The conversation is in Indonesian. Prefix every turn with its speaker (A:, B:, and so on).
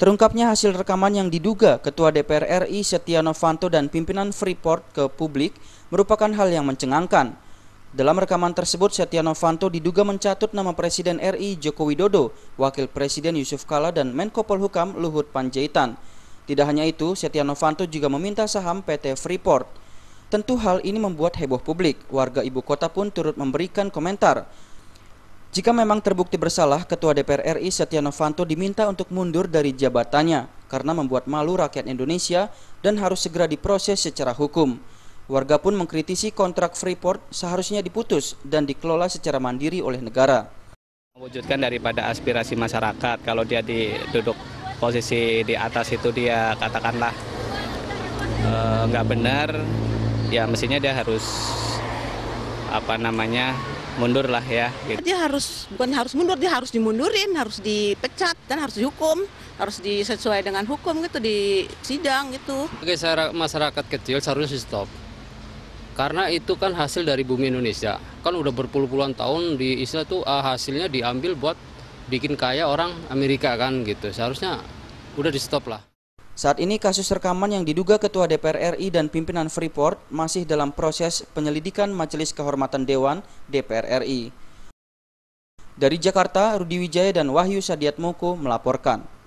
A: Terungkapnya hasil rekaman yang diduga Ketua DPR RI Setia Novanto dan pimpinan Freeport ke publik merupakan hal yang mencengangkan. Dalam rekaman tersebut, Setia Novanto diduga mencatut nama Presiden RI Joko Widodo, Wakil Presiden Yusuf Kala, dan Menko Polhukam Luhut Panjaitan. Tidak hanya itu, Setia Novanto juga meminta saham PT Freeport. Tentu hal ini membuat heboh publik. Warga ibu kota pun turut memberikan komentar. Jika memang terbukti bersalah, Ketua DPR RI Setia Novanto diminta untuk mundur dari jabatannya karena membuat malu rakyat Indonesia dan harus segera diproses secara hukum. Warga pun mengkritisi kontrak Freeport seharusnya diputus dan dikelola secara mandiri oleh negara.
B: Mewujudkan daripada aspirasi masyarakat kalau dia duduk posisi di atas itu dia katakanlah eh, nggak e, benar, ya mestinya dia harus apa namanya mundur lah ya. Gitu. Dia
C: harus bukan harus mundur, dia harus dimundurin, harus dipecat dan harus dihukum, harus disesuai dengan hukum gitu di sidang gitu.
D: Oke, masyarakat kecil seharusnya di stop. Karena itu kan hasil dari bumi Indonesia. Kan udah berpuluh-puluhan tahun di istilah tuh eh, hasilnya diambil buat bikin kaya orang Amerika kan gitu. Seharusnya udah di stop
A: lah. Saat ini kasus rekaman yang diduga Ketua DPR RI dan pimpinan Freeport masih dalam proses penyelidikan Majelis Kehormatan Dewan DPR RI. Dari Jakarta, Rudi Wijaya dan Wahyu Sadiatmoko melaporkan.